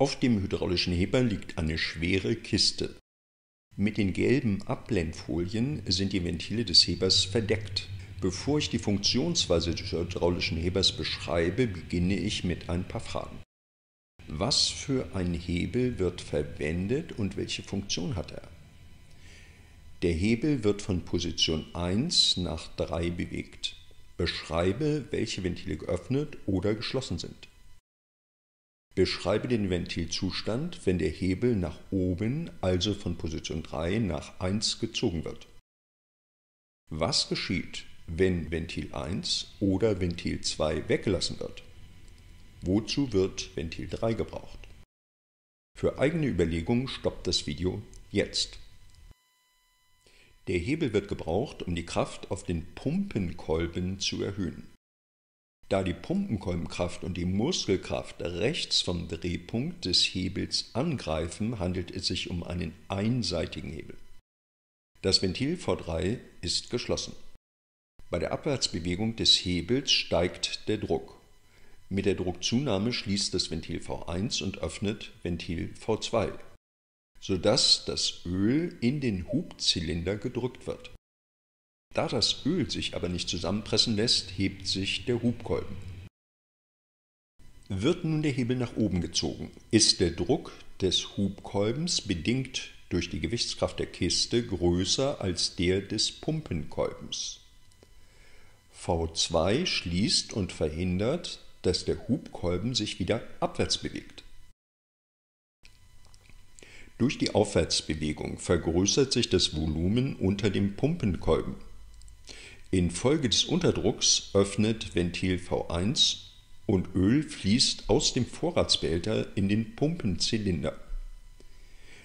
Auf dem hydraulischen Heber liegt eine schwere Kiste. Mit den gelben Abblendfolien sind die Ventile des Hebers verdeckt. Bevor ich die Funktionsweise des hydraulischen Hebers beschreibe, beginne ich mit ein paar Fragen. Was für ein Hebel wird verwendet und welche Funktion hat er? Der Hebel wird von Position 1 nach 3 bewegt. Beschreibe, welche Ventile geöffnet oder geschlossen sind. Beschreibe den Ventilzustand, wenn der Hebel nach oben, also von Position 3 nach 1 gezogen wird. Was geschieht, wenn Ventil 1 oder Ventil 2 weggelassen wird? Wozu wird Ventil 3 gebraucht? Für eigene Überlegungen stoppt das Video jetzt. Der Hebel wird gebraucht, um die Kraft auf den Pumpenkolben zu erhöhen. Da die Pumpenkolbenkraft und die Muskelkraft rechts vom Drehpunkt des Hebels angreifen, handelt es sich um einen einseitigen Hebel. Das Ventil V3 ist geschlossen. Bei der Abwärtsbewegung des Hebels steigt der Druck. Mit der Druckzunahme schließt das Ventil V1 und öffnet Ventil V2, sodass das Öl in den Hubzylinder gedrückt wird. Da das Öl sich aber nicht zusammenpressen lässt, hebt sich der Hubkolben. Wird nun der Hebel nach oben gezogen, ist der Druck des Hubkolbens bedingt durch die Gewichtskraft der Kiste größer als der des Pumpenkolbens. V2 schließt und verhindert, dass der Hubkolben sich wieder abwärts bewegt. Durch die Aufwärtsbewegung vergrößert sich das Volumen unter dem Pumpenkolben. Infolge des Unterdrucks öffnet Ventil V1 und Öl fließt aus dem Vorratsbehälter in den Pumpenzylinder.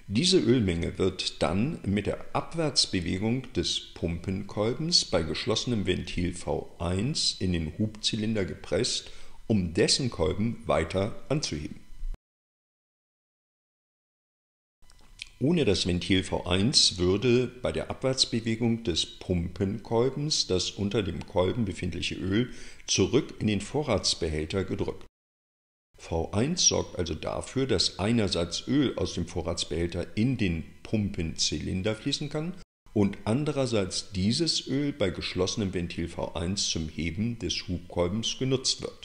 Diese Ölmenge wird dann mit der Abwärtsbewegung des Pumpenkolbens bei geschlossenem Ventil V1 in den Hubzylinder gepresst, um dessen Kolben weiter anzuheben. Ohne das Ventil V1 würde bei der Abwärtsbewegung des Pumpenkolbens das unter dem Kolben befindliche Öl zurück in den Vorratsbehälter gedrückt. V1 sorgt also dafür, dass einerseits Öl aus dem Vorratsbehälter in den Pumpenzylinder fließen kann und andererseits dieses Öl bei geschlossenem Ventil V1 zum Heben des Hubkolbens genutzt wird.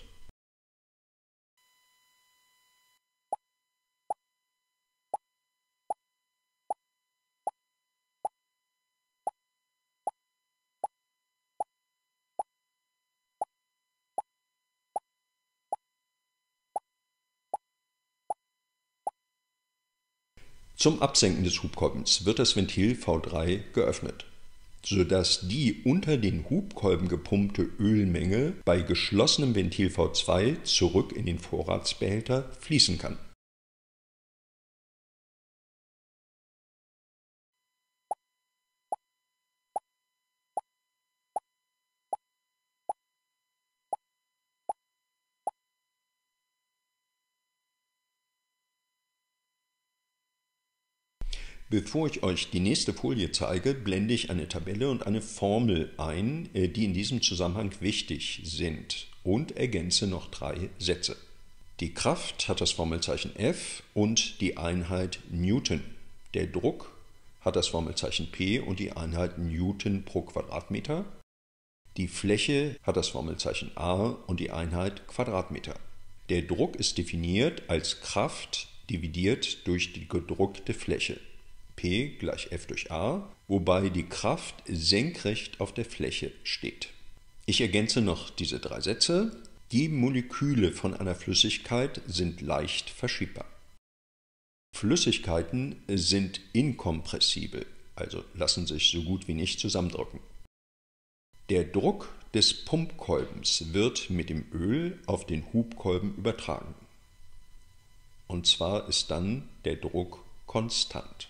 Zum Absenken des Hubkolbens wird das Ventil V3 geöffnet, sodass die unter den Hubkolben gepumpte Ölmenge bei geschlossenem Ventil V2 zurück in den Vorratsbehälter fließen kann Bevor ich euch die nächste Folie zeige, blende ich eine Tabelle und eine Formel ein, äh, die in diesem Zusammenhang wichtig sind und ergänze noch drei Sätze. Die Kraft hat das Formelzeichen F und die Einheit Newton. Der Druck hat das Formelzeichen P und die Einheit Newton pro Quadratmeter. Die Fläche hat das Formelzeichen A und die Einheit Quadratmeter. Der Druck ist definiert als Kraft dividiert durch die gedruckte Fläche. P gleich F durch A, wobei die Kraft senkrecht auf der Fläche steht. Ich ergänze noch diese drei Sätze. Die Moleküle von einer Flüssigkeit sind leicht verschiebbar. Flüssigkeiten sind inkompressibel, also lassen sich so gut wie nicht zusammendrücken. Der Druck des Pumpkolbens wird mit dem Öl auf den Hubkolben übertragen. Und zwar ist dann der Druck konstant.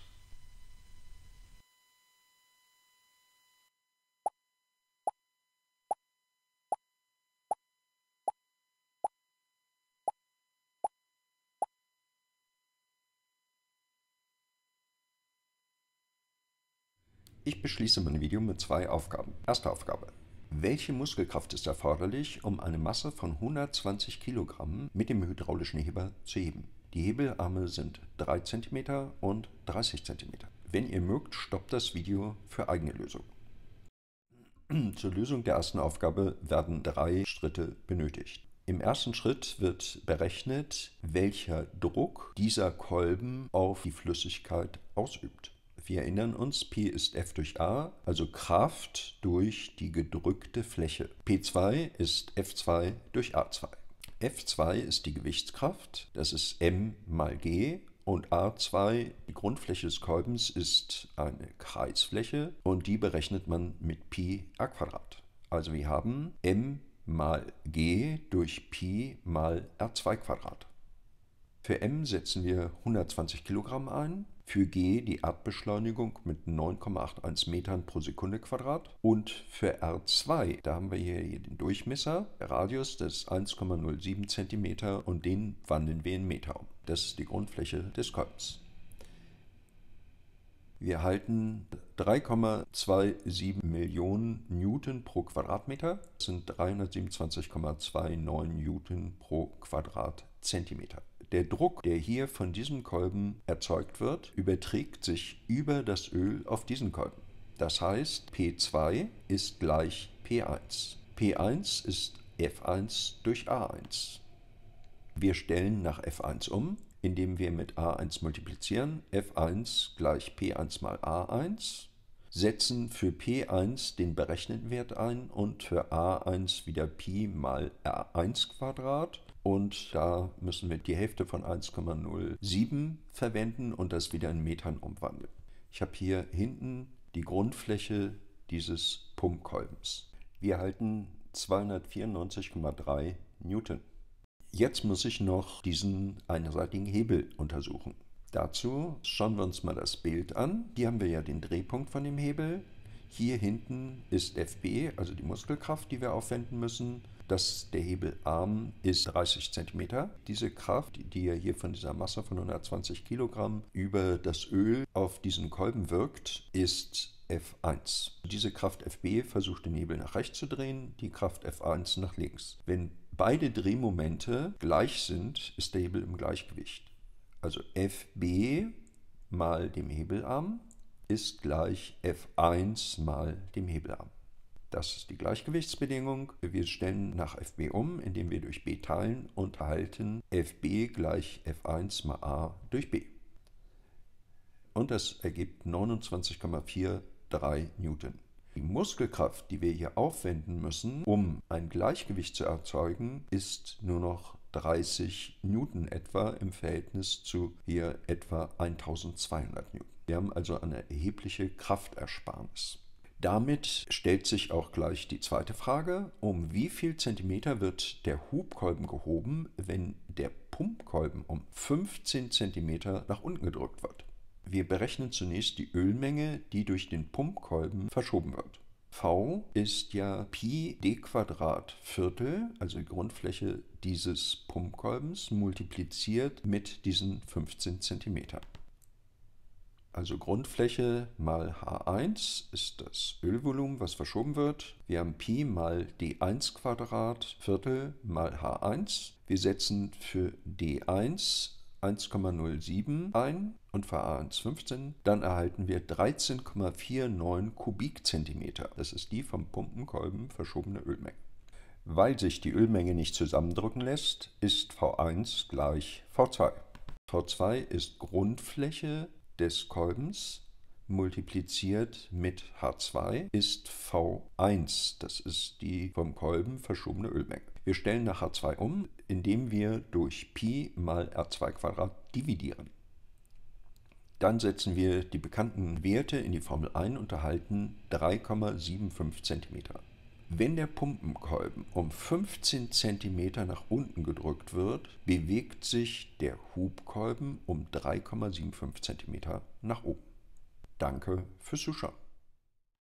Ich beschließe mein Video mit zwei Aufgaben. Erste Aufgabe. Welche Muskelkraft ist erforderlich, um eine Masse von 120 kg mit dem hydraulischen Heber zu heben? Die Hebelarme sind 3 cm und 30 cm. Wenn ihr mögt, stoppt das Video für eigene Lösung. Zur Lösung der ersten Aufgabe werden drei Schritte benötigt. Im ersten Schritt wird berechnet, welcher Druck dieser Kolben auf die Flüssigkeit ausübt. Wir erinnern uns, P ist F durch A, also Kraft durch die gedrückte Fläche. P2 ist F2 durch A2. F2 ist die Gewichtskraft, das ist M mal G und A2, die Grundfläche des Kolbens, ist eine Kreisfläche und die berechnet man mit Pi a Quadrat. Also wir haben M mal G durch Pi mal R2 Quadrat. Für M setzen wir 120 Kilogramm ein für G die Erdbeschleunigung mit 9,81 Metern pro Sekunde Quadrat und für R2, da haben wir hier den Durchmesser, der Radius das ist 1,07 Zentimeter und den wandeln wir in Meter um. Das ist die Grundfläche des Kolbens. Wir erhalten 3,27 Millionen Newton pro Quadratmeter. Das sind 327,29 Newton pro Quadratzentimeter. Der Druck, der hier von diesem Kolben erzeugt wird, überträgt sich über das Öl auf diesen Kolben. Das heißt, P2 ist gleich P1. P1 ist F1 durch A1. Wir stellen nach F1 um, indem wir mit A1 multiplizieren. F1 gleich P1 mal A1 setzen für P1 den berechneten Wert ein und für A1 wieder Pi mal R1 Quadrat und da müssen wir die Hälfte von 1,07 verwenden und das wieder in Metern umwandeln. Ich habe hier hinten die Grundfläche dieses Pumpkolbens. Wir halten 294,3 Newton. Jetzt muss ich noch diesen einseitigen Hebel untersuchen. Dazu schauen wir uns mal das Bild an. Hier haben wir ja den Drehpunkt von dem Hebel. Hier hinten ist FB, also die Muskelkraft, die wir aufwenden müssen dass der Hebelarm ist 30 cm. Diese Kraft, die ja hier von dieser Masse von 120 kg über das Öl auf diesen Kolben wirkt, ist F1. Diese Kraft FB versucht den Hebel nach rechts zu drehen, die Kraft F1 nach links. Wenn beide Drehmomente gleich sind, ist der Hebel im Gleichgewicht. Also FB mal dem Hebelarm ist gleich F1 mal dem Hebelarm. Das ist die Gleichgewichtsbedingung. Wir stellen nach fb um, indem wir durch b teilen und erhalten fb gleich f1 mal a durch b. Und das ergibt 29,43 Newton. Die Muskelkraft, die wir hier aufwenden müssen, um ein Gleichgewicht zu erzeugen, ist nur noch 30 Newton etwa im Verhältnis zu hier etwa 1200 Newton. Wir haben also eine erhebliche Kraftersparnis. Damit stellt sich auch gleich die zweite Frage, um wie viel Zentimeter wird der Hubkolben gehoben, wenn der Pumpkolben um 15 Zentimeter nach unten gedrückt wird? Wir berechnen zunächst die Ölmenge, die durch den Pumpkolben verschoben wird. V ist ja Pi d Quadrat Viertel, also die Grundfläche dieses Pumpkolbens, multipliziert mit diesen 15 Zentimetern. Also Grundfläche mal H1 ist das Ölvolumen, was verschoben wird. Wir haben Pi mal D1 Quadrat Viertel mal H1. Wir setzen für D1 1,07 ein und für A1 15, dann erhalten wir 13,49 Kubikzentimeter. Das ist die vom Pumpenkolben verschobene Ölmenge. Weil sich die Ölmenge nicht zusammendrücken lässt, ist V1 gleich V2. V2 ist Grundfläche des Kolbens multipliziert mit H2 ist V1. Das ist die vom Kolben verschobene Ölmenge. Wir stellen nach H2 um, indem wir durch Pi mal R2 Quadrat dividieren. Dann setzen wir die bekannten Werte in die Formel ein und erhalten 3,75 cm. Wenn der Pumpenkolben um 15 cm nach unten gedrückt wird, bewegt sich der Hubkolben um 3,75 cm nach oben. Danke fürs Zuschauen.